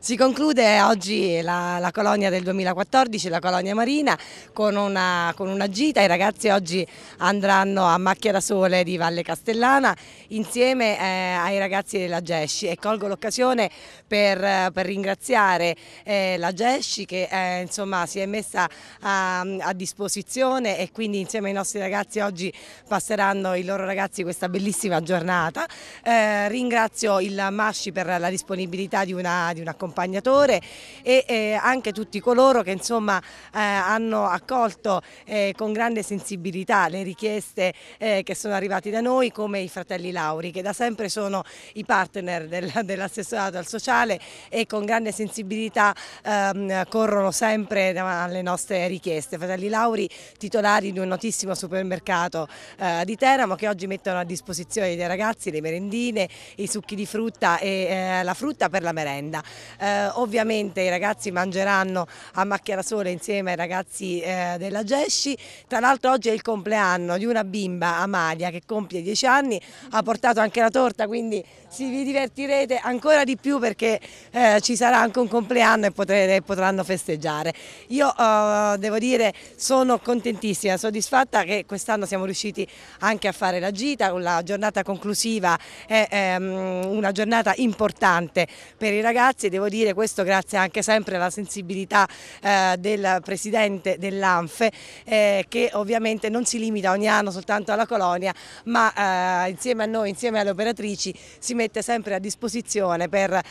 Si conclude oggi la, la colonia del 2014, la colonia marina, con una, con una, gita. I ragazzi oggi andranno a Macchia da Sole di Valle Castellana insieme eh, ai ragazzi della Gesci e colgo l'occasione per, per, ringraziare eh, la Gesci che eh, insomma, si è messa a, a disposizione e quindi insieme ai nostri ragazzi oggi passeranno i loro ragazzi questa bellissima giornata. Eh, ringrazio il Masci per la disponibilità di una, di una accompagnatore e eh, anche tutti coloro che insomma eh, hanno accolto eh, con grande sensibilità le richieste eh, che sono arrivate da noi come i fratelli Lauri che da sempre sono i partner del, dell'assessorato al sociale e con grande sensibilità ehm, corrono sempre alle nostre richieste. Fratelli Lauri titolari di un notissimo supermercato eh, di Teramo che oggi mettono a disposizione dei ragazzi le merendine, i succhi di frutta e eh, la frutta per la merenda. Eh, ovviamente i ragazzi mangeranno a macchia da sole insieme ai ragazzi eh, della Gesci. Tra l'altro oggi è il compleanno di una bimba, Amalia, che compie 10 anni, ha portato anche la torta, quindi si, vi divertirete ancora di più perché eh, ci sarà anche un compleanno e potrete, potranno festeggiare. Io eh, devo dire sono contentissima, soddisfatta che quest'anno siamo riusciti anche a fare la gita, la giornata conclusiva è ehm, una giornata importante per i ragazzi, devo devo dire questo grazie anche sempre alla sensibilità eh, del presidente dell'ANFE eh, che ovviamente non si limita ogni anno soltanto alla colonia ma eh, insieme a noi, insieme alle operatrici si mette sempre a disposizione per eh,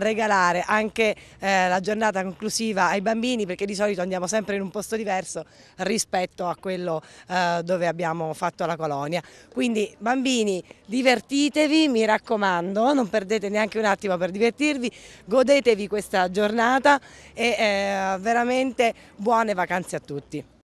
regalare anche eh, la giornata conclusiva ai bambini perché di solito andiamo sempre in un posto diverso rispetto a quello eh, dove abbiamo fatto la colonia. Quindi bambini divertitevi, mi raccomando, non perdete neanche un attimo per divertirvi, godetevi godetevi questa giornata e eh, veramente buone vacanze a tutti.